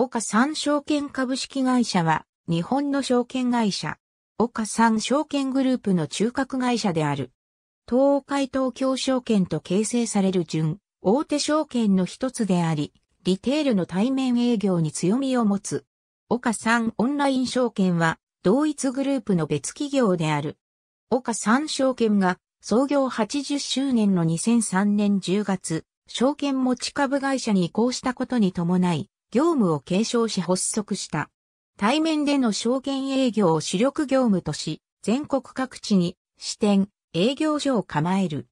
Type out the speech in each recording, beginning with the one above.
岡三証券株式会社は、日本の証券会社、岡三証券グループの中核会社である。東海東京証券と形成される準、大手証券の一つであり、リテールの対面営業に強みを持つ。岡三オンライン証券は、同一グループの別企業である。岡三証券が、創業80周年の2003年10月、証券持ち株会社に移行したことに伴い、業務を継承し発足した。対面での証券営業を主力業務とし、全国各地に支店、営業所を構える。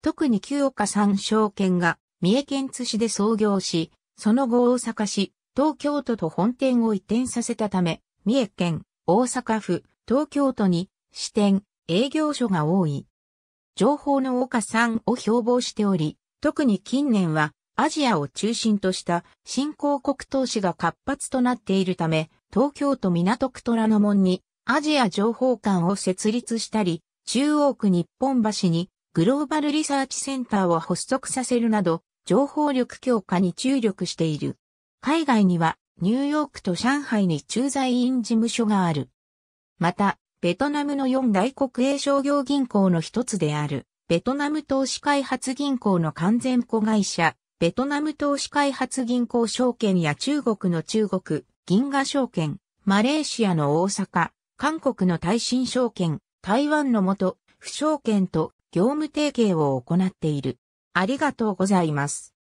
特に旧岡山証券が三重県津市で創業し、その後大阪市、東京都と本店を移転させたため、三重県、大阪府、東京都に支店、営業所が多い。情報の岡さんを標榜しており、特に近年はアジアを中心とした新興国投資が活発となっているため、東京都港区虎ノ門にアジア情報館を設立したり、中央区日本橋にグローバルリサーチセンターを発足させるなど、情報力強化に注力している。海外にはニューヨークと上海に駐在員事務所がある。また、ベトナムの4大国営商業銀行の一つである、ベトナム投資開発銀行の完全子会社、ベトナム投資開発銀行証券や中国の中国、銀河証券、マレーシアの大阪、韓国の耐震証券、台湾の元、不証券と業務提携を行っている。ありがとうございます。